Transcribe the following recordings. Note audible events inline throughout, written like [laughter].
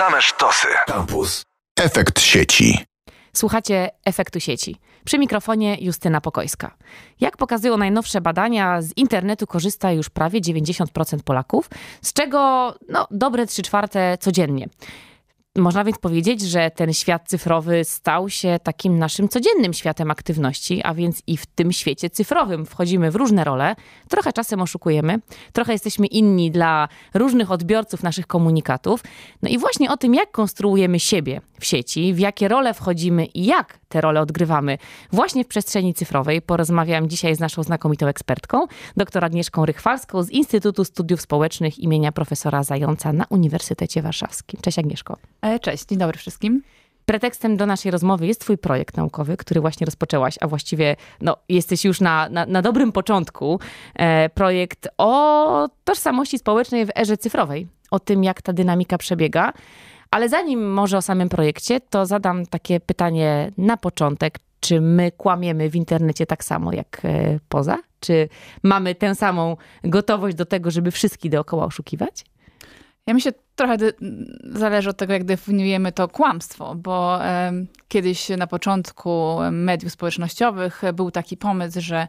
Same sztosy. Campus. Efekt sieci. Słuchacie efektu sieci. Przy mikrofonie Justyna Pokojska. Jak pokazują najnowsze badania, z internetu korzysta już prawie 90% Polaków, z czego no, dobre 3 czwarte codziennie. Można więc powiedzieć, że ten świat cyfrowy stał się takim naszym codziennym światem aktywności, a więc i w tym świecie cyfrowym wchodzimy w różne role, trochę czasem oszukujemy, trochę jesteśmy inni dla różnych odbiorców naszych komunikatów. No i właśnie o tym, jak konstruujemy siebie w sieci, w jakie role wchodzimy i jak te role odgrywamy właśnie w przestrzeni cyfrowej, porozmawiam dzisiaj z naszą znakomitą ekspertką, dr Agnieszką Rychwalską z Instytutu Studiów Społecznych imienia profesora Zająca na Uniwersytecie Warszawskim. Cześć Agnieszko. E, cześć, dzień dobry wszystkim. Pretekstem do naszej rozmowy jest Twój projekt naukowy, który właśnie rozpoczęłaś, a właściwie no, jesteś już na, na, na dobrym początku. E, projekt o tożsamości społecznej w erze cyfrowej, o tym, jak ta dynamika przebiega. Ale zanim może o samym projekcie, to zadam takie pytanie na początek. Czy my kłamiemy w internecie tak samo jak e, poza? Czy mamy tę samą gotowość do tego, żeby wszystkich dookoła oszukiwać? Ja myślę, trochę zależy od tego, jak definiujemy to kłamstwo, bo kiedyś na początku mediów społecznościowych był taki pomysł, że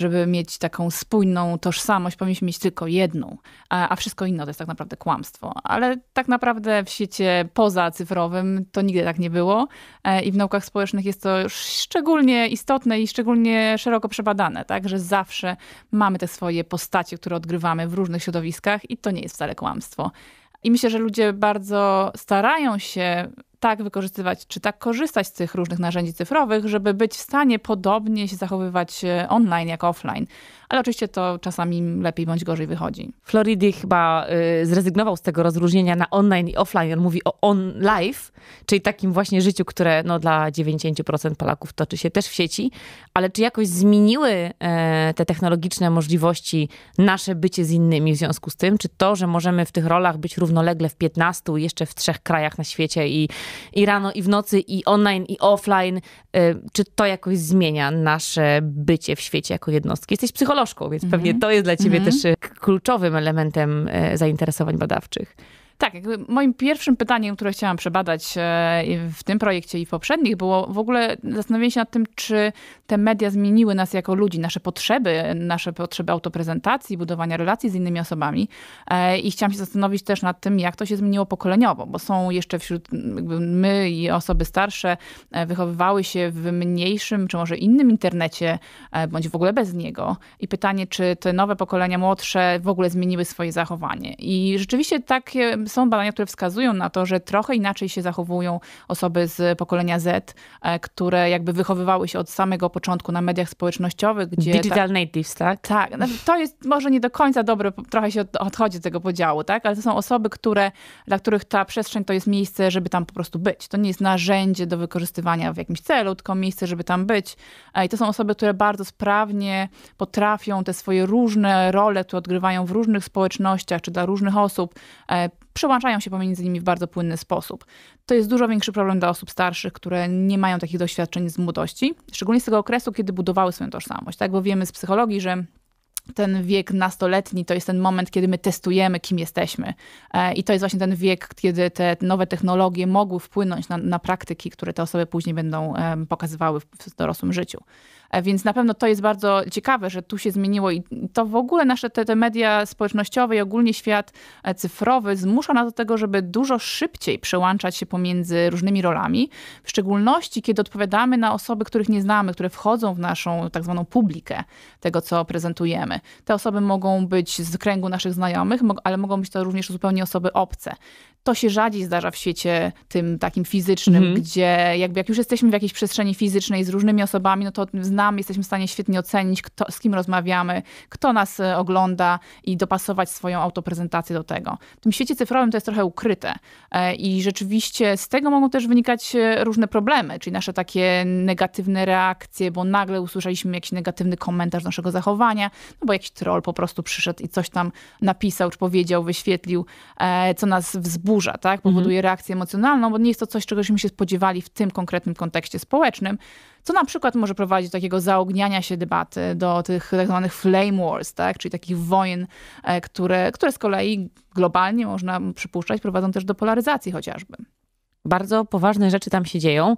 żeby mieć taką spójną tożsamość, powinniśmy mieć tylko jedną, a, a wszystko inne to jest tak naprawdę kłamstwo. Ale tak naprawdę w świecie poza cyfrowym to nigdy tak nie było e, i w naukach społecznych jest to szczególnie istotne i szczególnie szeroko przebadane, tak, że zawsze mamy te swoje postacie, które odgrywamy w różnych środowiskach i to nie jest wcale kłamstwo. I myślę, że ludzie bardzo starają się tak wykorzystywać, czy tak korzystać z tych różnych narzędzi cyfrowych, żeby być w stanie podobnie się zachowywać e, online jak offline. Ale oczywiście to czasami lepiej bądź gorzej wychodzi. Floridi chyba y, zrezygnował z tego rozróżnienia na online i offline. On mówi o on life, czyli takim właśnie życiu, które no, dla 90% Polaków toczy się też w sieci. Ale czy jakoś zmieniły y, te technologiczne możliwości nasze bycie z innymi w związku z tym? Czy to, że możemy w tych rolach być równolegle w 15 jeszcze w trzech krajach na świecie i i rano, i w nocy, i online, i offline. Y, czy to jakoś zmienia nasze bycie w świecie jako jednostki? Jesteś psycholożką, więc mhm. pewnie to jest dla ciebie mhm. też y, kluczowym elementem y, zainteresowań badawczych. Tak, jakby moim pierwszym pytaniem, które chciałam przebadać e, w tym projekcie i w poprzednich, było w ogóle zastanowienie się nad tym, czy te media zmieniły nas jako ludzi, nasze potrzeby, nasze potrzeby autoprezentacji, budowania relacji z innymi osobami. E, I chciałam się zastanowić też nad tym, jak to się zmieniło pokoleniowo, bo są jeszcze wśród my i osoby starsze e, wychowywały się w mniejszym, czy może innym internecie, bądź w ogóle bez niego. I pytanie, czy te nowe pokolenia młodsze w ogóle zmieniły swoje zachowanie. I rzeczywiście takie są badania, które wskazują na to, że trochę inaczej się zachowują osoby z pokolenia Z, e, które jakby wychowywały się od samego początku na mediach społecznościowych, gdzie... Digital ta... natives, tak? Tak. No, to jest może nie do końca dobre, trochę się odchodzi od tego podziału, tak? Ale to są osoby, które, dla których ta przestrzeń to jest miejsce, żeby tam po prostu być. To nie jest narzędzie do wykorzystywania w jakimś celu, tylko miejsce, żeby tam być. E, I to są osoby, które bardzo sprawnie potrafią te swoje różne role, które odgrywają w różnych społecznościach czy dla różnych osób, e, przełączają się pomiędzy nimi w bardzo płynny sposób. To jest dużo większy problem dla osób starszych, które nie mają takich doświadczeń z młodości, szczególnie z tego okresu, kiedy budowały swoją tożsamość. Tak, bo wiemy z psychologii, że ten wiek nastoletni to jest ten moment, kiedy my testujemy, kim jesteśmy. E, I to jest właśnie ten wiek, kiedy te nowe technologie mogły wpłynąć na, na praktyki, które te osoby później będą pokazywały w dorosłym życiu. E, więc na pewno to jest bardzo ciekawe, że tu się zmieniło i to w ogóle nasze te, te media społecznościowe i ogólnie świat e, cyfrowy zmusza nas do tego, żeby dużo szybciej przełączać się pomiędzy różnymi rolami, w szczególności kiedy odpowiadamy na osoby, których nie znamy, które wchodzą w naszą tak zwaną publikę tego, co prezentujemy. Te osoby mogą być z kręgu naszych znajomych, ale mogą być to również zupełnie osoby obce. To się rzadziej zdarza w świecie tym takim fizycznym, mm gdzie jakby jak już jesteśmy w jakiejś przestrzeni fizycznej z różnymi osobami, no to znamy znamy, jesteśmy w stanie świetnie ocenić, kto, z kim rozmawiamy, kto nas e, ogląda i dopasować swoją autoprezentację do tego. W tym świecie cyfrowym to jest trochę ukryte e, i rzeczywiście z tego mogą też wynikać e, różne problemy, czyli nasze takie negatywne reakcje, bo nagle usłyszeliśmy jakiś negatywny komentarz naszego zachowania, no bo jakiś troll po prostu przyszedł i coś tam napisał, czy powiedział, wyświetlił, co nas wzburza, tak? Mhm. Powoduje mhm. reakcję emocjonalną, bo nie jest to coś, czegośmy się spodziewali w tym konkretnym kontekście społecznym, co na przykład może prowadzić do takiego zaogniania się debaty, do tych tak zwanych flame wars, tak? czyli takich wojen, e, które, które z kolei globalnie można przypuszczać prowadzą też do polaryzacji chociażby. Bardzo poważne rzeczy tam się dzieją,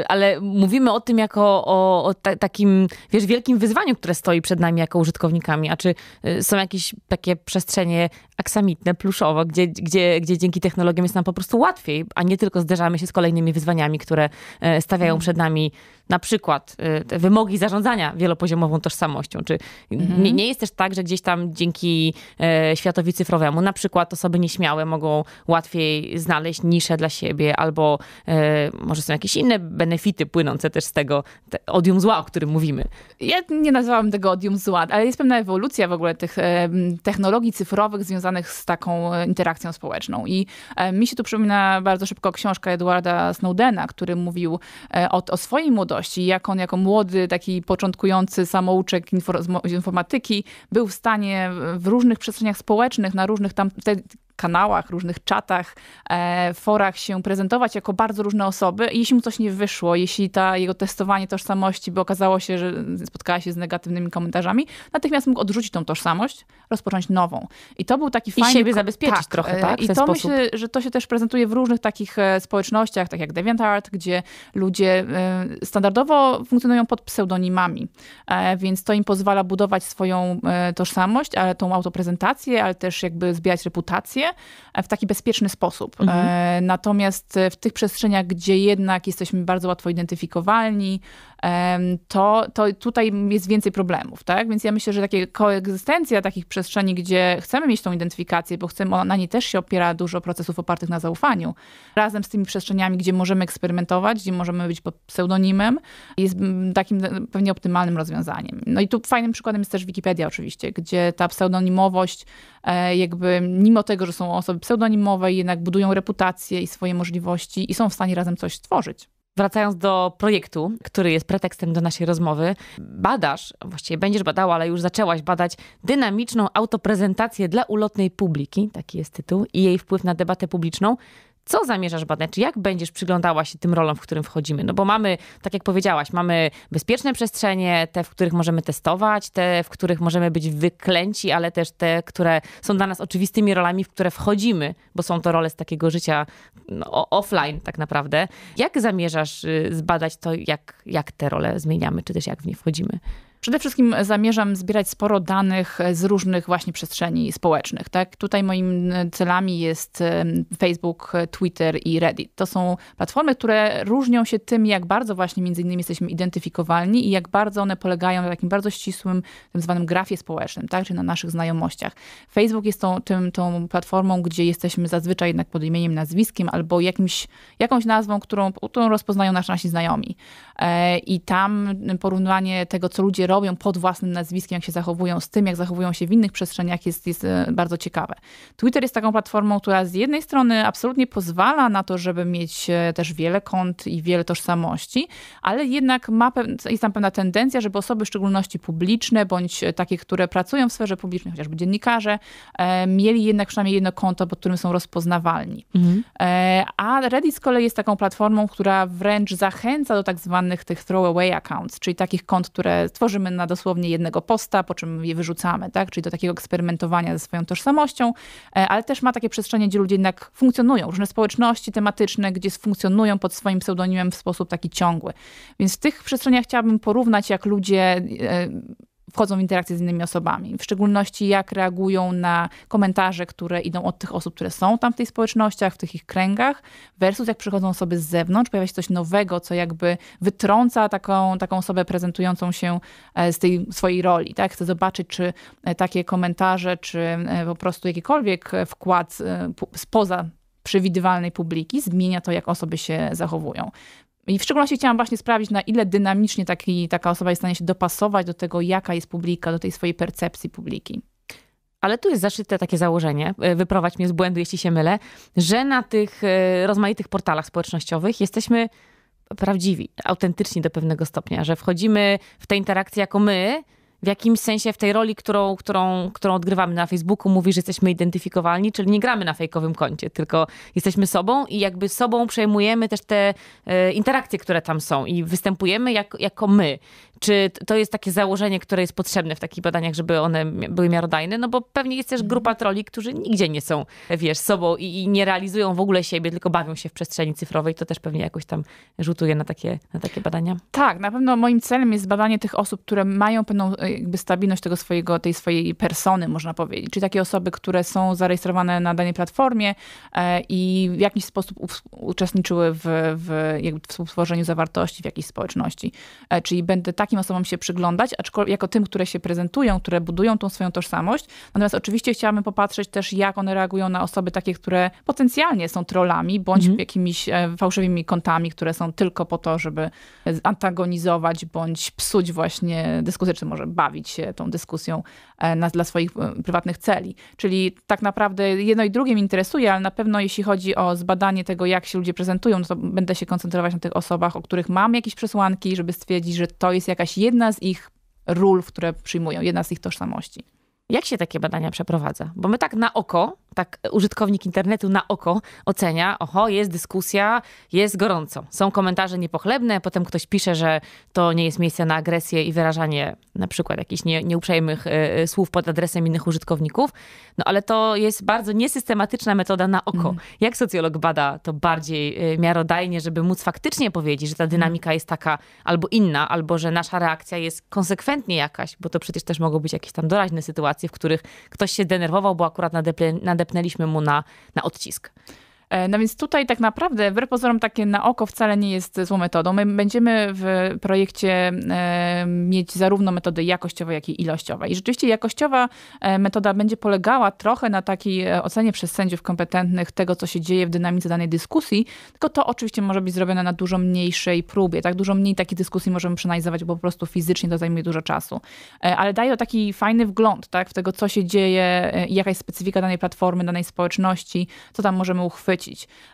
y, ale mówimy o tym jako o, o ta, takim, wiesz, wielkim wyzwaniu, które stoi przed nami jako użytkownikami. A czy y, są jakieś takie przestrzenie aksamitne, pluszowe, gdzie, gdzie, gdzie dzięki technologiom jest nam po prostu łatwiej, a nie tylko zderzamy się z kolejnymi wyzwaniami, które e, stawiają mm. przed nami na przykład y, te wymogi zarządzania wielopoziomową tożsamością. Czy mhm. nie, nie, jest też tak, że gdzieś tam dzięki e, światowi cyfrowemu na przykład osoby nieśmiałe mogą łatwiej znaleźć nisze dla siebie albo e, może są jakieś inne benefity płynące też z tego te odium zła, o którym mówimy. Ja nie nazwałam tego odium zła, ale jest pewna ewolucja w ogóle tych e, technologii cyfrowych związanych z taką e, interakcją społeczną. I e, mi się tu przypomina bardzo szybko książka Edwarda Snowdena, który mówił e, o, o swojej młodości, młodości, jak on jako młody, taki początkujący samouczek informatyki był w stanie w różnych przestrzeniach społecznych, na różnych tam, te, kanałach, różnych czatach, e, forach się prezentować jako bardzo różne osoby. I jeśli mu coś nie wyszło, jeśli ta jego testowanie tożsamości by okazało się, że spotkała się z negatywnymi komentarzami, natychmiast mógł odrzucić tą tożsamość, rozpocząć nową. I to był taki fajny... I siebie zabezpieczyć tak, trochę, e, tak? I to sposób. myślę, że to się też prezentuje w różnych takich e, społecznościach, tak jak DeviantArt, gdzie ludzie e, standardowo funkcjonują pod pseudonimami, e, więc to im pozwala budować swoją e, tożsamość, ale tą autoprezentację, ale też jakby zbijać reputację E, w taki bezpieczny sposób. E, mhm. Natomiast e, w tych przestrzeniach, gdzie jednak jesteśmy bardzo łatwo identyfikowalni, to, to tutaj jest więcej problemów, tak? Więc ja myślę, że takie koegzystencja takich przestrzeni, gdzie chcemy mieć tą identyfikację, bo chcemy, ona, na niej też się opiera dużo procesów opartych na zaufaniu, razem z tymi przestrzeniami, gdzie możemy eksperymentować, gdzie możemy być pod pseudonimem, jest mm, takim e, pewnie optymalnym rozwiązaniem. No i tu fajnym przykładem jest też Wikipedia oczywiście, gdzie ta pseudonimowość e, jakby, mimo tego, że są osoby pseudonimowe, jednak budują reputację i swoje możliwości i są w stanie razem coś stworzyć. Wracając do projektu, który jest pretekstem do naszej rozmowy, badasz, właściwie będziesz badała, ale już zaczęłaś badać dynamiczną autoprezentację dla ulotnej publiki, taki jest tytuł, i jej wpływ na debatę publiczną co zamierzasz badać, czy jak będziesz przyglądała się tym rolom, w którym wchodzimy? No bo mamy, tak jak powiedziałaś, mamy bezpieczne przestrzenie, te, w których możemy testować, te, w których możemy być wyklęci, ale też te, które są dla nas oczywistymi rolami, w które wchodzimy, bo są to role z takiego życia no, offline tak naprawdę. Jak zamierzasz y, zbadać to, jak, jak te role zmieniamy, czy też jak w nie wchodzimy? Przede wszystkim zamierzam zbierać sporo danych z różnych właśnie przestrzeni społecznych. Tak? Tutaj moim celami jest Facebook, Twitter i Reddit. To są platformy, które różnią się tym, jak bardzo właśnie między innymi jesteśmy identyfikowalni i jak bardzo one polegają na takim bardzo ścisłym, tak zwanym grafie społecznym, tak? czy na naszych znajomościach. Facebook jest tą, tym, tą platformą, gdzie jesteśmy zazwyczaj jednak pod imieniem, nazwiskiem albo jakimś, jakąś nazwą, którą, którą rozpoznają nasi, nasi znajomi. E, I tam porównywanie tego, co ludzie robią, robią pod własnym nazwiskiem, jak się zachowują, z tym, jak zachowują się w innych przestrzeniach, jest, jest e, bardzo ciekawe. Twitter jest taką platformą, która z jednej strony absolutnie pozwala na to, żeby mieć e, też wiele kont i wiele tożsamości, ale jednak ma jest tam pewna tendencja, żeby osoby, w szczególności publiczne, bądź e, takie, które pracują w sferze publicznej, chociażby dziennikarze, mieli jednak przynajmniej jedno konto, pod którym są rozpoznawalni. Mhm. a Reddit z kolei jest taką platformą, która wręcz zachęca do tak zwanych tych throwaway accounts, czyli takich kont, które tworzymy na dosłownie jednego posta, po czym je wyrzucamy, tak? Czyli do takiego eksperymentowania ze swoją tożsamością, e, ale też ma takie przestrzenie, gdzie ludzie jednak funkcjonują, różne społeczności tematyczne, gdzie funkcjonują pod swoim pseudonimem w sposób taki ciągły. Więc w tych przestrzeniach chciałabym porównać, jak ludzie e, wchodzą w interakcję z innymi osobami. W szczególności jak reagują na komentarze, które idą od tych osób, które są tam w tych społecznościach, w tych ich kręgach, versus jak przychodzą osoby z zewnątrz, pojawia się coś nowego, co jakby wytrąca taką, taką osobę prezentującą się e, z tej swojej roli. Tak? Chcę zobaczyć, czy e, takie komentarze, czy e, po prostu jakikolwiek wkład spoza przewidywalnej publiki zmienia to, jak osoby się zachowują. I w szczególności chciałam właśnie sprawdzić, na ile dynamicznie taki, taka osoba jest w stanie się dopasować do tego, jaka jest publika, do tej swojej percepcji publiki. Ale tu jest zaszyte takie założenie, e, wyprowadź mnie z błędu, jeśli się mylę, że na tych e, rozmaitych portalach społecznościowych jesteśmy prawdziwi, autentyczni do pewnego stopnia, że wchodzimy w te interakcje jako my, w jakimś sensie w tej roli, którą, którą, którą odgrywamy na Facebooku, mówi, że jesteśmy identyfikowalni, czyli nie gramy na fejkowym koncie, tylko jesteśmy sobą i jakby sobą przejmujemy też te e, interakcje, które tam są i występujemy jak, jako my. Czy to jest takie założenie, które jest potrzebne w takich badaniach, żeby one były miarodajne? No bo pewnie jest też mhm. grupa troli, którzy nigdzie nie są, wiesz, sobą i, i nie realizują w ogóle siebie, tylko bawią się w przestrzeni cyfrowej. To też pewnie jakoś tam rzutuje na takie, na takie badania. Tak, na pewno moim celem jest badanie tych osób, które mają pewną e, jakby stabilność tego swojego, tej swojej persony, można powiedzieć. Czyli takie osoby, które są zarejestrowane na danej platformie e, i w jakiś sposób uczestniczyły w, w, w współtworzeniu zawartości w jakiejś społeczności. E, czyli będę tak takim osobom się przyglądać, aczkolwiek jako tym, które się prezentują, które budują tą swoją tożsamość. Natomiast oczywiście chciałabym popatrzeć też, jak one reagują na osoby takie, które potencjalnie są trollami, bądź mhm. jakimiś e, fałszywymi kontami, które są tylko po to, żeby antagonizować, bądź psuć właśnie dyskusję, czy może bawić się tą dyskusją e, na, dla swoich e, prywatnych celi. Czyli tak naprawdę jedno i drugie mnie interesuje, ale na pewno jeśli chodzi o zbadanie tego, jak się ludzie prezentują, no to będę się koncentrować na tych osobach, o których mam jakieś przesłanki, żeby stwierdzić, że to jest jak jakaś jedna z ich ról, które przyjmują, jedna z ich tożsamości. Jak się takie badania przeprowadza? Bo my tak na oko tak użytkownik internetu na oko ocenia, oho, jest dyskusja, jest gorąco. Są komentarze niepochlebne, potem ktoś pisze, że to nie jest miejsce na agresję i wyrażanie na przykład jakichś nie, nieuprzejmych y, słów pod adresem innych użytkowników. No ale to jest bardzo niesystematyczna metoda na oko. Mm. Jak socjolog bada to bardziej y, miarodajnie, żeby móc faktycznie powiedzieć, że ta mhm. dynamika mm. jest taka albo inna, albo że nasza reakcja jest konsekwentnie jakaś, bo to przecież też mogą być jakieś tam doraźne sytuacje, w których ktoś się denerwował, bo akurat na, deple, na nadepnęliśmy mu na, na odcisk. E, no więc tutaj tak naprawdę w repozorom takie na oko wcale nie jest złą metodą. My będziemy w projekcie e, mieć zarówno metody jakościowe, jak i ilościowe. I rzeczywiście jakościowa e, metoda będzie polegała trochę na takiej ocenie przez sędziów kompetentnych tego, co się dzieje w dynamice danej dyskusji, tylko to oczywiście może być zrobione na dużo mniejszej próbie. Tak dużo mniej takiej dyskusji możemy przeanalizować, bo po prostu fizycznie to zajmie dużo czasu. Ale daje taki fajny wgląd tak, w tego, co się dzieje, jaka jest specyfika danej platformy, danej społeczności, co tam możemy uchwycić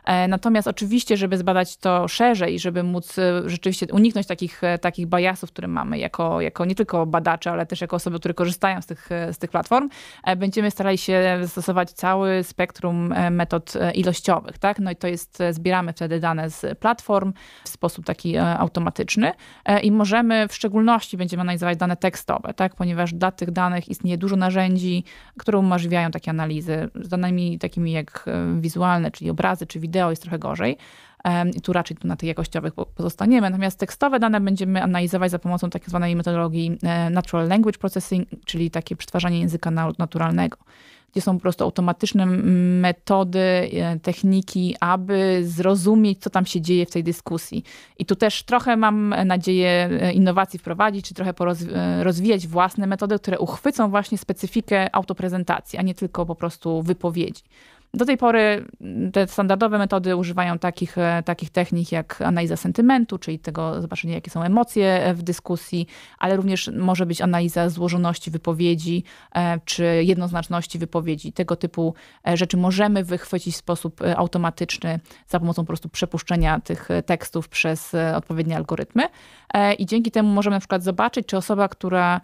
E, natomiast oczywiście, żeby zbadać to szerzej, żeby móc e, rzeczywiście uniknąć takich, e, takich bajasów, które mamy jako, jako nie tylko badacze, ale też jako osoby, które korzystają z tych, z tych platform, będziemy starali się zastosować cały spektrum metod ilościowych. Tak? No i to jest, zbieramy wtedy dane z platform w sposób taki automatyczny i możemy, w szczególności będziemy analizować dane tekstowe, tak? ponieważ dla tych danych istnieje dużo narzędzi, które umożliwiają takie analizy z danymi takimi jak wizualne, czyli obrazy czy wideo jest trochę gorzej. I tu raczej tu na tych jakościowych pozostaniemy. Natomiast tekstowe dane będziemy analizować za pomocą tak zwanej metodologii e, Natural Language Processing, czyli takie przetwarzanie języka naturalnego, gdzie są po prostu automatyczne metody, e, techniki, aby zrozumieć, co tam się dzieje w tej dyskusji. I tu też trochę mam nadzieję e, innowacji wprowadzić, czy trochę rozwijać własne metody, które uchwycą właśnie specyfikę autoprezentacji, a nie tylko po prostu wypowiedzi. Do tej pory mm, te standardowe metody używają takich, e, takich technik jak analiza sentymentu, czyli tego zobaczenia, jakie są emocje e, w dyskusji, ale również może być analiza złożoności wypowiedzi e, czy jednoznaczności wypowiedzi. Tego typu rzeczy możemy wychwycić w sposób automatyczny za pomocą po prostu przepuszczenia tych tekstów przez odpowiednie algorytmy. I dzięki temu możemy na przykład zobaczyć, czy osoba, która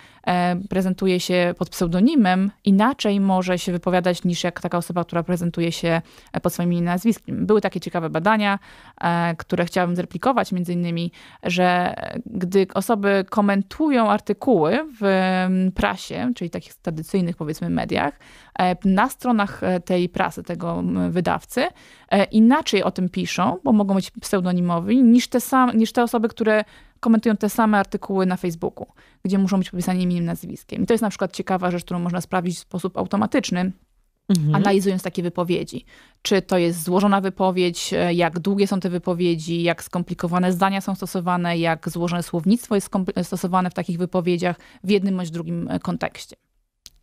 prezentuje się pod pseudonimem, inaczej może się wypowiadać niż jak taka osoba, która prezentuje reprezentuje się e, pod swoim imieniem nazwiskiem. Były takie ciekawe badania, e, które chciałabym zreplikować, między innymi, że gdy osoby komentują artykuły w mm, prasie, czyli takich tradycyjnych powiedzmy mediach, e, na stronach tej prasy, tego wydawcy, inaczej o tym piszą, bo mogą być pseudonimowi, niż te, same, niż te osoby, które komentują te same artykuły na Facebooku, gdzie muszą być podpisane imieniem, nazwiskiem. I to jest na przykład ciekawa rzecz, którą można sprawdzić w sposób automatyczny Mhm. analizując takie wypowiedzi. Czy to jest złożona wypowiedź, e, jak długie są te wypowiedzi, jak skomplikowane zdania są stosowane, jak złożone słownictwo jest stosowane w takich wypowiedziach w jednym bądź drugim e, kontekście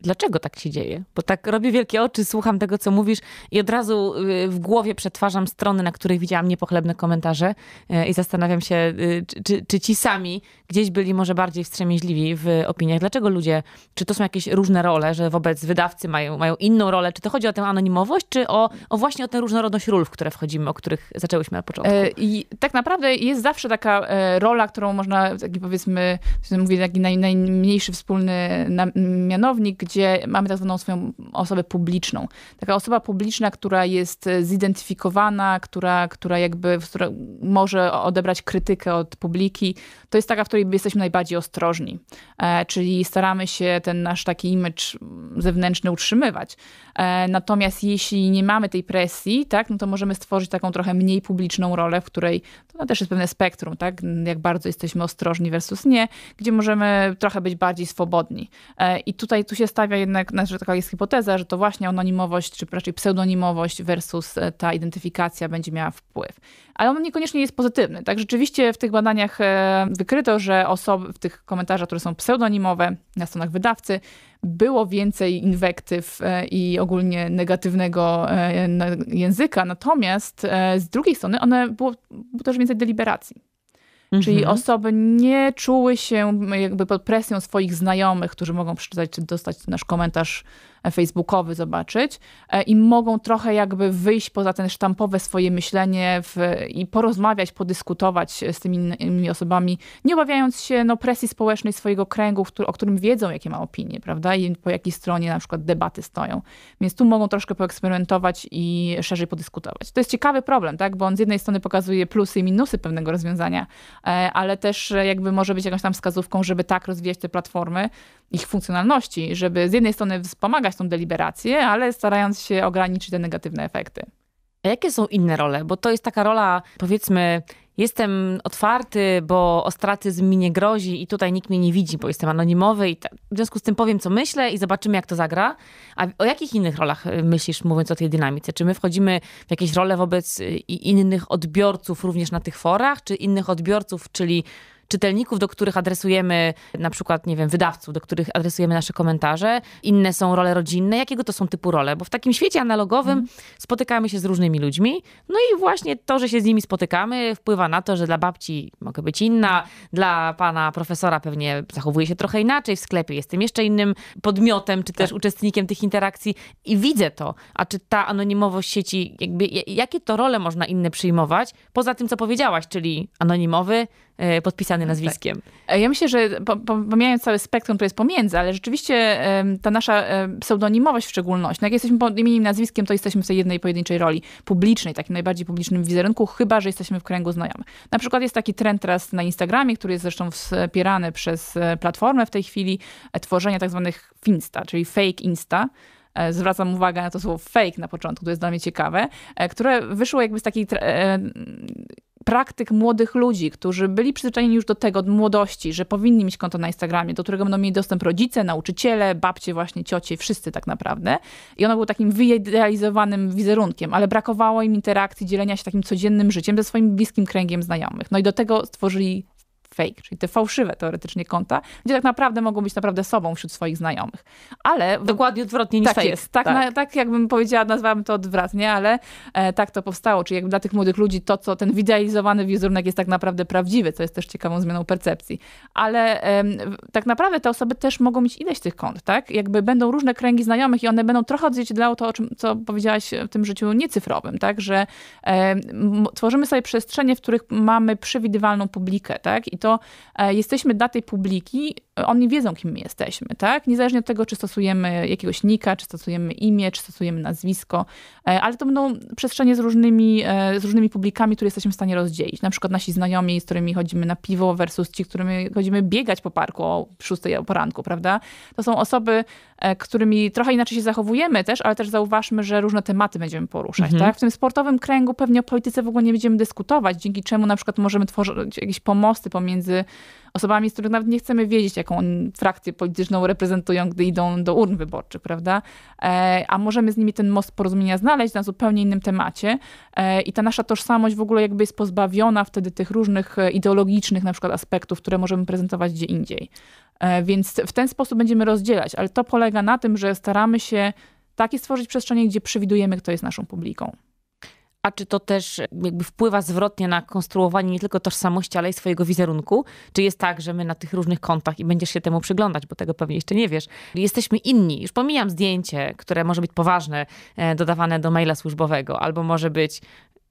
dlaczego tak się dzieje? Bo tak robię wielkie oczy, słucham tego, co mówisz i od razu y, w głowie przetwarzam strony, na których widziałam niepochlebne komentarze y, i zastanawiam się, y, czy, czy ci sami gdzieś byli może bardziej wstrzemięźliwi w opiniach. Dlaczego ludzie, czy to są jakieś różne role, że wobec wydawcy mają, mają inną rolę? Czy to chodzi o tę anonimowość, czy o, o właśnie o tę różnorodność ról, w które wchodzimy, o których zaczęłyśmy na początku? E, I tak naprawdę jest zawsze taka e, rola, którą można, taki powiedzmy, mówię, taki naj, najmniejszy wspólny mianownik, gdzie gdzie mamy tak zwaną swoją osobę publiczną. Taka osoba publiczna, która jest e, zidentyfikowana, która, która jakby która może odebrać krytykę od publiki, to jest taka, w której jesteśmy najbardziej ostrożni. E, czyli staramy się ten nasz taki image zewnętrzny utrzymywać. E, natomiast jeśli nie mamy tej presji, tak, no to możemy stworzyć taką trochę mniej publiczną rolę, w której to też jest pewne spektrum, tak, jak bardzo jesteśmy ostrożni versus nie, gdzie możemy trochę być bardziej swobodni. E, I tutaj tu się stawia jednak, znaczy taka jest hipoteza, że to właśnie anonimowość, czy raczej pseudonimowość versus e, ta identyfikacja będzie miała wpływ. Ale on niekoniecznie jest pozytywny. Tak, rzeczywiście w tych badaniach e, wykryto, że osoby w tych komentarzach, które są pseudonimowe na stronach wydawcy, było więcej inwektyw e, i ogólnie negatywnego języka, natomiast z drugiej strony one było, było też więcej deliberacji. Mhm. Czyli osoby nie czuły się jakby pod presją swoich znajomych, którzy mogą przeczytać czy dostać nasz komentarz facebookowy zobaczyć e, i mogą trochę jakby wyjść poza ten sztampowe swoje myślenie w, i porozmawiać, podyskutować z tymi innymi osobami, nie obawiając się no, presji społecznej swojego kręgu, który, o którym wiedzą, jakie ma opinie, prawda, i po jakiej stronie na przykład debaty stoją. Więc tu mogą troszkę poeksperymentować i szerzej podyskutować. To jest ciekawy problem, tak, bo on z jednej strony pokazuje plusy i minusy pewnego rozwiązania, e, ale też e, jakby może być jakąś tam wskazówką, żeby tak rozwijać te platformy, ich funkcjonalności, żeby z jednej strony wspomagać tą deliberację, ale starając się ograniczyć te negatywne efekty. A jakie są inne role? Bo to jest taka rola, powiedzmy, jestem otwarty, bo ostratyzm mi nie grozi i tutaj nikt mnie nie widzi, bo jestem anonimowy i w związku z tym powiem, co myślę i zobaczymy, jak to zagra. A o jakich innych rolach y, myślisz, mówiąc o tej dynamice? Czy my wchodzimy w jakieś role wobec y, innych odbiorców również na tych forach, czy innych odbiorców, czyli czytelników, do których adresujemy na przykład, nie wiem, wydawców, do których adresujemy nasze komentarze, inne są role rodzinne, jakiego to są typu role, bo w takim świecie analogowym mm. spotykamy się z różnymi ludźmi, no i właśnie to, że się z nimi spotykamy wpływa na to, że dla babci mogę być inna, dla pana profesora pewnie zachowuję się trochę inaczej, w sklepie jestem jeszcze innym podmiotem, czy też tak. uczestnikiem tych interakcji i widzę to. A czy ta anonimowość sieci, jakby, jakie to role można inne przyjmować, poza tym, co powiedziałaś, czyli anonimowy, E, podpisany tak. nazwiskiem. Tak. Ja myślę, że pomijając cały spektrum, to jest pomiędzy, ale rzeczywiście ta nasza e, pseudonimowość w szczególności, no jak jesteśmy pod imieniem nazwiskiem, to jesteśmy w tej jednej pojedynczej roli publicznej, takim najbardziej publicznym wizerunku, chyba, że jesteśmy w kręgu znajomych. Na przykład jest taki trend teraz na Instagramie, który jest zresztą wspierany przez platformę w tej chwili, tworzenia tak zwanych finsta, czyli fake insta, zwracam uwagę na to słowo fake na początku, to jest dla mnie ciekawe, które wyszło jakby z takiej praktyk młodych ludzi, którzy byli przyzwyczajeni już do tego od młodości, że powinni mieć konto na Instagramie, do którego będą mieli dostęp rodzice, nauczyciele, babcie, właśnie ciocie, wszyscy tak naprawdę. I ono było takim wyidealizowanym wizerunkiem, ale brakowało im interakcji, dzielenia się takim codziennym życiem ze swoim bliskim kręgiem znajomych. No i do tego stworzyli fake, czyli te fałszywe teoretycznie konta, gdzie tak naprawdę mogą być naprawdę sobą wśród swoich znajomych. Ale dokładnie odwrotnie niż tak fake. Jest, tak, tak. Na, tak jakbym powiedziała, nazwałam to odwrotnie, ale e, tak to powstało, czyli jakby dla tych młodych ludzi to, co ten widealizowany wizerunek jest tak naprawdę prawdziwy, co jest też ciekawą zmianą percepcji. Ale e, tak naprawdę te osoby też mogą mieć ileś tych kont, tak? Jakby będą różne kręgi znajomych i one będą trochę odzwierciedlały to, o czym, co powiedziałaś w tym życiu niecyfrowym, tak? Że e, tworzymy sobie przestrzenie, w których mamy przewidywalną publikę, tak? I to e, jesteśmy dla tej publiki oni wiedzą, kim my jesteśmy, tak? Niezależnie od tego, czy stosujemy jakiegoś nika, czy stosujemy imię, czy stosujemy nazwisko, e, ale to będą przestrzenie z różnymi, e, z różnymi publikami, które jesteśmy w stanie rozdzielić. Na przykład nasi znajomi, z którymi chodzimy na piwo versus ci, którymi chodzimy biegać po parku o 6 poranku, prawda? To są osoby, e, którymi trochę inaczej się zachowujemy też, ale też zauważmy, że różne tematy będziemy poruszać, mhm. tak? W tym sportowym kręgu pewnie o polityce w ogóle nie będziemy dyskutować, dzięki czemu na przykład możemy tworzyć jakieś pomosty pomiędzy osobami, z których nawet nie chcemy wiedzieć, jaką frakcję polityczną reprezentują, gdy idą do urn wyborczych, prawda? E, a możemy z nimi ten most porozumienia znaleźć na zupełnie innym temacie e, i ta nasza tożsamość w ogóle jakby jest pozbawiona wtedy tych różnych e, ideologicznych na przykład aspektów, które możemy prezentować gdzie indziej. Więc w ten sposób będziemy rozdzielać, ale to polega na tym, że staramy się takie stworzyć przestrzenie, gdzie przewidujemy, kto jest naszą publiką a czy to też jakby wpływa zwrotnie na konstruowanie nie tylko tożsamości, ale i swojego wizerunku? Czy jest tak, że my na tych różnych kontach i będziesz się temu przyglądać, bo tego pewnie jeszcze nie wiesz, jesteśmy inni. Już pomijam zdjęcie, które może być poważne, e, dodawane do maila służbowego, albo może być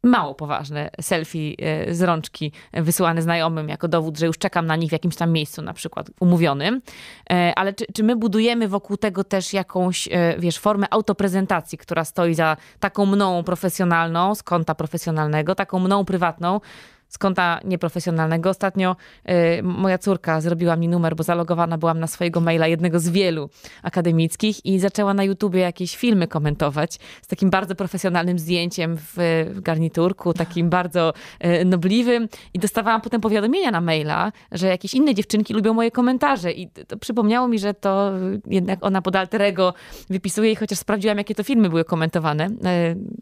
mało poważne selfie e, z rączki wysyłane znajomym jako dowód, że już czekam na nich w jakimś tam miejscu na przykład umówionym. E, ale czy, czy my budujemy wokół tego też jakąś, e, wiesz, formę autoprezentacji, która stoi za taką mną profesjonalną, z konta profesjonalnego, taką mną prywatną, z konta nieprofesjonalnego. Ostatnio y, moja córka zrobiła mi numer, bo zalogowana byłam na swojego maila, jednego z wielu akademickich, i zaczęła na YouTubie jakieś filmy komentować z takim bardzo profesjonalnym zdjęciem w, w garniturku, takim bardzo y, nobliwym. I dostawałam potem powiadomienia na maila, że jakieś inne dziewczynki lubią moje komentarze. I to przypomniało mi, że to jednak ona pod alterego wypisuje, i chociaż sprawdziłam, jakie to filmy były komentowane. Y,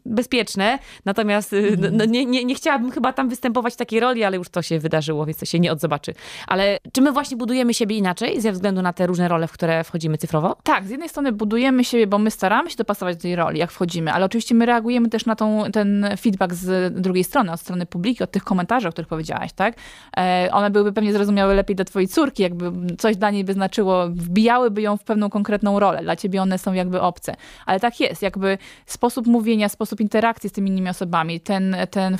bezpieczne, natomiast no, no, nie, nie, nie chciałabym chyba tam występować takiej roli, ale już to się wydarzyło, więc to się nie odzobaczy. Ale czy my właśnie budujemy siebie inaczej ze względu na te różne role, w które wchodzimy cyfrowo? Tak, z jednej strony budujemy siebie, bo my staramy się dopasować do tej roli, jak wchodzimy, ale oczywiście my reagujemy też na tą, ten feedback z drugiej strony, od strony publiki, od tych komentarzy, o których powiedziałaś, tak? E, one byłyby pewnie zrozumiałe lepiej dla twojej córki, jakby coś dla niej by znaczyło, wbijałyby ją w pewną konkretną rolę. Dla ciebie one są jakby obce. Ale tak jest, jakby sposób mówienia, sposób interakcji z tymi innymi osobami, ten, ten e,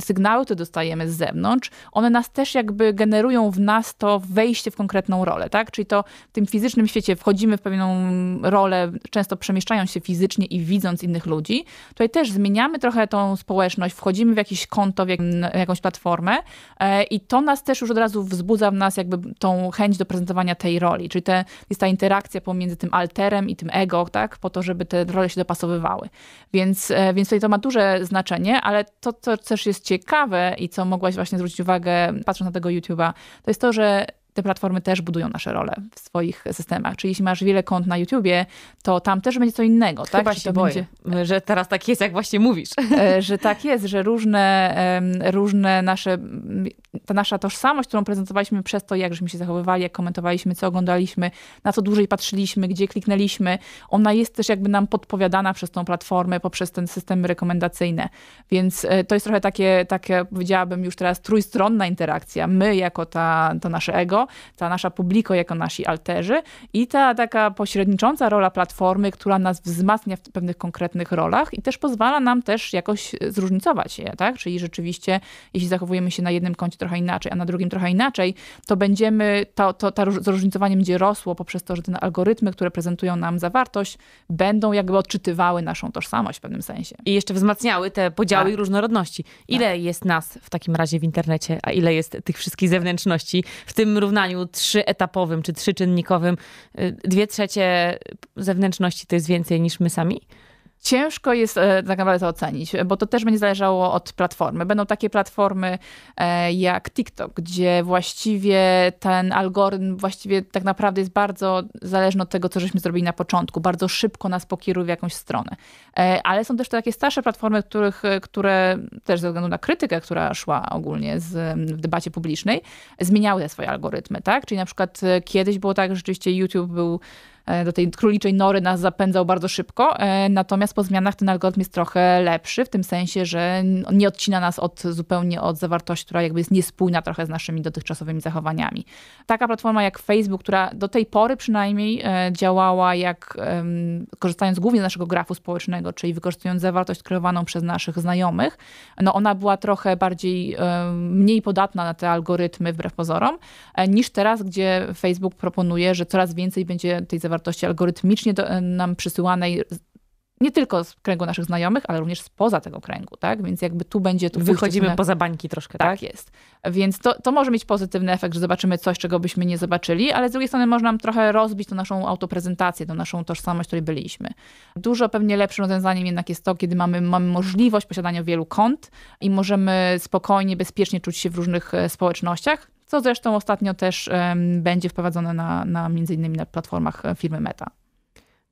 sygnały, które dostajemy z zewnątrz, one nas też jakby generują w nas to wejście w konkretną rolę, tak? Czyli to w tym fizycznym świecie wchodzimy w pewną rolę, często przemieszczając się fizycznie i widząc innych ludzi. Tutaj też zmieniamy trochę tą społeczność, wchodzimy w jakieś konto, w jakąś platformę e, i to nas też już od razu wzbudza w nas jakby tą chęć do prezentowania tej roli, czyli te, jest ta interakcja pomiędzy tym alterem i tym ego, tak? Po to, żeby te role się dopasowywały. Więc, e, więc tutaj to ma duże znaczenie, ale to, co też jest ciekawe i co mogłaś właśnie zwrócić uwagę, patrząc na tego YouTube'a, to jest to, że te platformy też budują nasze role w swoich systemach. Czyli jeśli masz wiele kont na YouTubie, to tam też będzie co innego. Chyba tak? się to boję, będzie... że teraz tak jest, jak właśnie mówisz. E, że tak jest, że różne, różne nasze, ta nasza tożsamość, którą prezentowaliśmy przez to, jak żeśmy się zachowywali, jak komentowaliśmy, co oglądaliśmy, na co dłużej patrzyliśmy, gdzie kliknęliśmy, ona jest też jakby nam podpowiadana przez tą platformę, poprzez ten system rekomendacyjne. Więc e, to jest trochę takie, takie powiedziałabym już teraz, trójstronna interakcja. My jako ta, to nasze ego, ta nasza publiko jako nasi alterzy i ta taka pośrednicząca rola platformy, która nas wzmacnia w pewnych konkretnych rolach i też pozwala nam też jakoś e, zróżnicować je, tak? Czyli rzeczywiście, jeśli zachowujemy się na jednym koncie trochę inaczej, a na drugim trochę inaczej, to będziemy, to, to, to zróżnicowanie będzie rosło poprzez to, że te algorytmy, które prezentują nam zawartość, będą jakby odczytywały naszą tożsamość w pewnym sensie. I jeszcze wzmacniały te podziały tak. i różnorodności. Ile tak. jest nas w takim razie w internecie, a ile jest tych wszystkich zewnętrzności, w tym porównaniu trzyetapowym czy trzyczynnikowym y, dwie trzecie zewnętrzności to jest więcej niż my sami? Ciężko jest e, tak naprawdę to ocenić, bo to też będzie zależało od platformy. Będą takie platformy e, jak TikTok, gdzie właściwie ten algorytm właściwie tak naprawdę jest bardzo zależny od tego, co żeśmy zrobili na początku. Bardzo szybko nas pokieruje w jakąś stronę. E, ale są też takie starsze platformy, których, które też ze względu na krytykę, która szła ogólnie z, w debacie publicznej, zmieniały te swoje algorytmy, tak? Czyli na przykład kiedyś było tak, że rzeczywiście YouTube był E, do tej króliczej nory nas zapędzał bardzo szybko. E, natomiast po zmianach ten algorytm jest trochę lepszy, w tym sensie, że nie odcina nas od, zupełnie od zawartości, która jakby jest niespójna trochę z naszymi dotychczasowymi zachowaniami. Taka platforma jak Facebook, która do tej pory przynajmniej e, działała jak korzystając głównie z naszego grafu społecznego, czyli wykorzystując zawartość kreowaną przez naszych znajomych, no ona była trochę bardziej, mniej podatna na te algorytmy wbrew pozorom, niż teraz, gdzie Facebook proponuje, że coraz więcej będzie tej zawartości wartości algorytmicznie do, e, nam przysyłanej nie tylko z kręgu naszych znajomych, ale również spoza tego kręgu, tak? Więc jakby tu będzie... Tu Wychodzimy poza bańki troszkę, tak? Tak jest. Więc to, to może mieć pozytywny efekt, że zobaczymy coś, czego byśmy nie zobaczyli, ale z drugiej strony można nam trochę rozbić tą naszą autoprezentację, tą naszą tożsamość, której byliśmy. Dużo pewnie lepszym rozwiązaniem jednak jest to, kiedy mamy, mamy możliwość posiadania wielu kont i możemy spokojnie, bezpiecznie czuć się w różnych e, społecznościach, co zresztą ostatnio też będzie wprowadzone na, na między innymi na platformach e, firmy Meta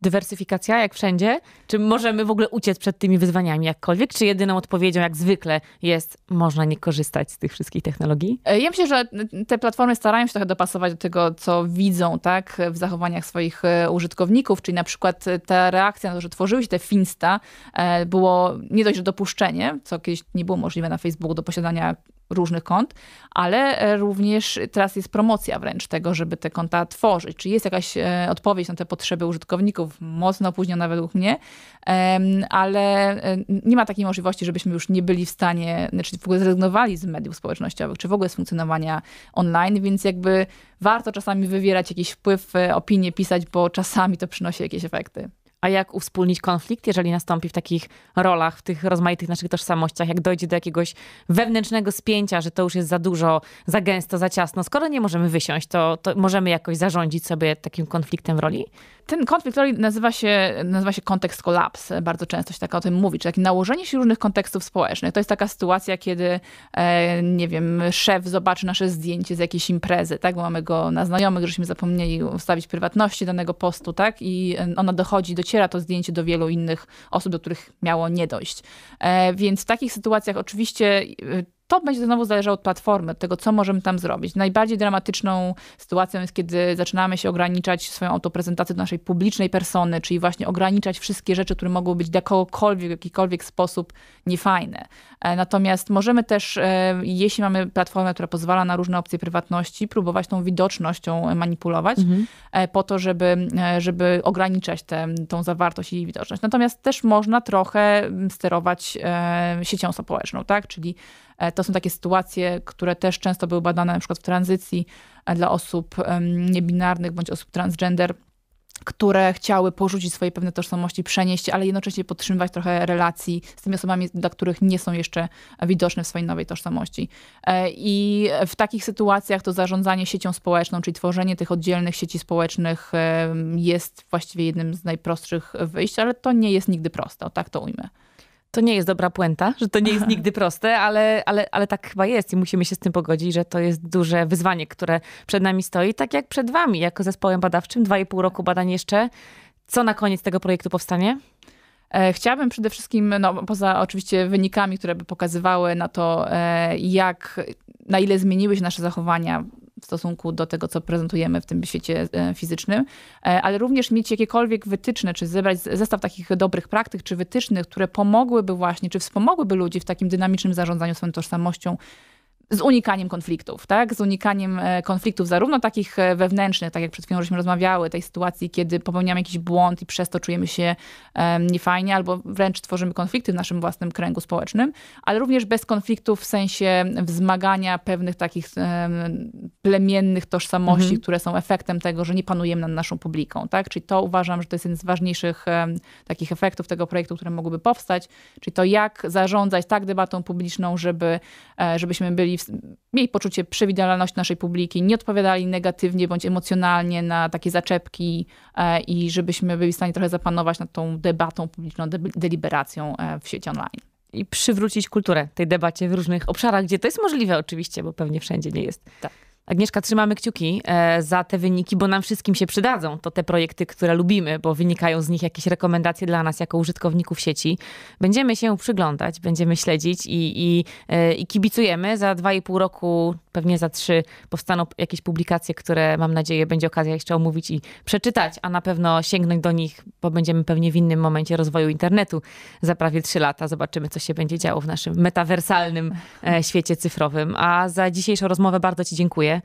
dywersyfikacja, jak wszędzie? Czy możemy w ogóle uciec przed tymi wyzwaniami jakkolwiek? Czy jedyną odpowiedzią, jak zwykle, jest można nie korzystać z tych wszystkich technologii? E, ja myślę, że te platformy starają się trochę dopasować do tego, co widzą tak, w zachowaniach swoich e, użytkowników, czyli na przykład ta reakcja na to, że tworzyły się te Finsta, było nie dość, że dopuszczenie, co kiedyś nie było możliwe na Facebooku do posiadania różnych kont, ale e, również teraz jest promocja wręcz tego, żeby te konta tworzyć. Czy jest jakaś e, odpowiedź na te potrzeby użytkowników, mocno opóźniona według mnie, ale e, nie ma takiej możliwości, żebyśmy już nie byli w stanie, znaczy w ogóle zrezygnowali z mediów społecznościowych, czy w ogóle z funkcjonowania online, więc jakby warto czasami wywierać jakiś wpływ, opinie pisać, bo czasami to przynosi jakieś efekty a jak uwspólnić konflikt, jeżeli nastąpi w takich rolach, w tych rozmaitych naszych tożsamościach, jak dojdzie do jakiegoś wewnętrznego spięcia, że to już jest za dużo, za gęsto, za ciasno. Skoro nie możemy wysiąść, to, to możemy jakoś zarządzić sobie takim konfliktem w roli? Ten konflikt roli nazywa się, nazywa się kontekst kolaps. Bardzo często się tak o tym mówi, czyli takie nałożenie się różnych kontekstów społecznych. To jest taka sytuacja, kiedy, e, nie wiem, szef zobaczy nasze zdjęcie z jakiejś imprezy, tak, bo mamy go na znajomych, żeśmy zapomnieli ustawić prywatności danego postu, tak, i e, ona dochodzi, dociera to zdjęcie do wielu innych osób, do których miało nie dojść. E, więc w takich sytuacjach oczywiście to będzie znowu zależało od platformy, od tego, co możemy tam zrobić. Najbardziej dramatyczną sytuacją jest, kiedy zaczynamy się ograniczać swoją autoprezentację do naszej publicznej persony, czyli właśnie ograniczać wszystkie rzeczy, które mogą być dla kogokolwiek w jakikolwiek sposób niefajne. E, natomiast możemy też, e, jeśli mamy platformę, która pozwala na różne opcje prywatności, próbować tą widocznością e, manipulować mhm. po to, żeby, żeby ograniczać tę zawartość i widoczność. Natomiast też można trochę sterować siecią społeczną, tak? Czyli to są takie sytuacje, które też często były badane na przykład w tranzycji e, dla osób niebinarnych bądź osób transgender, które chciały porzucić swoje pewne tożsamości, przenieść, ale jednocześnie podtrzymywać trochę relacji z tymi osobami, dla których nie są jeszcze widoczne w swojej nowej tożsamości. E, I w takich sytuacjach to zarządzanie siecią społeczną, czyli tworzenie tych oddzielnych sieci społecznych jest właściwie jednym z najprostszych wyjść, ale to nie jest nigdy proste, o tak to ujmę. To nie jest dobra puenta, że to nie jest nigdy proste, ale, ale, ale tak chyba jest i musimy się z tym pogodzić, że to jest duże wyzwanie, które przed nami stoi, tak jak przed wami jako zespołem badawczym, dwa i pół roku badań jeszcze. Co na koniec tego projektu powstanie? E, chciałabym przede wszystkim, no, poza oczywiście wynikami, które by pokazywały na to, e, jak, na ile zmieniły się nasze zachowania w stosunku do tego, co prezentujemy w tym świecie e, fizycznym, e, ale również mieć jakiekolwiek wytyczne, czy zebrać zestaw takich dobrych praktyk, czy wytycznych, które pomogłyby właśnie, czy wspomogłyby ludzi w takim dynamicznym zarządzaniu swoją tożsamością, z unikaniem konfliktów, tak? Z unikaniem e, konfliktów zarówno takich e, wewnętrznych, tak jak przed chwilą żeśmy rozmawiały, tej sytuacji, kiedy popełniamy jakiś błąd i przez to czujemy się niefajnie, albo wręcz tworzymy konflikty w naszym własnym kręgu społecznym, ale również bez konfliktów w sensie wzmagania pewnych takich plemiennych tożsamości, mhm. które są efektem tego, że nie panujemy nad naszą publiką, tak? Czyli to uważam, że to jest jeden z ważniejszych takich efektów tego projektu, które mogłyby powstać, czyli to jak zarządzać tak debatą publiczną, żeby, e, żebyśmy byli mieli, poczucie przewidywalności naszej publiki, nie odpowiadali negatywnie bądź emocjonalnie na takie zaczepki e, i żebyśmy byli w stanie trochę zapanować nad tą debatą publiczną, de deliberacją e, w sieci online. I przywrócić kulturę tej debacie w różnych obszarach, gdzie to jest możliwe oczywiście, bo pewnie wszędzie nie jest. Tak. Agnieszka, trzymamy kciuki e, za te wyniki, bo nam wszystkim się przydadzą. To te projekty, które lubimy, bo wynikają z nich jakieś rekomendacje dla nas jako użytkowników sieci. Będziemy się przyglądać, będziemy śledzić i, i, e, i kibicujemy. Za dwa i pół roku pewnie za trzy powstaną jakieś publikacje, które mam nadzieję będzie okazja jeszcze omówić i przeczytać, a na pewno sięgnąć do nich, bo będziemy pewnie w innym momencie rozwoju internetu za prawie trzy lata. Zobaczymy, co się będzie działo w naszym metawersalnym e, [laughs] świecie cyfrowym. A za dzisiejszą rozmowę bardzo Ci dziękuję.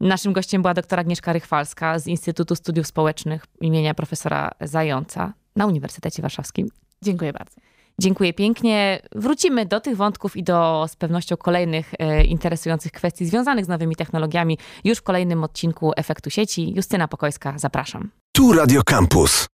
Naszym gościem była doktora Agnieszka Rychwalska z Instytutu Studiów Społecznych imienia profesora Zająca na Uniwersytecie Warszawskim. Dziękuję bardzo. Dziękuję pięknie. Wrócimy do tych wątków i do z pewnością kolejnych e, interesujących kwestii związanych z nowymi technologiami już w kolejnym odcinku Efektu Sieci. Justyna Pokojska, zapraszam. Tu Radio Campus.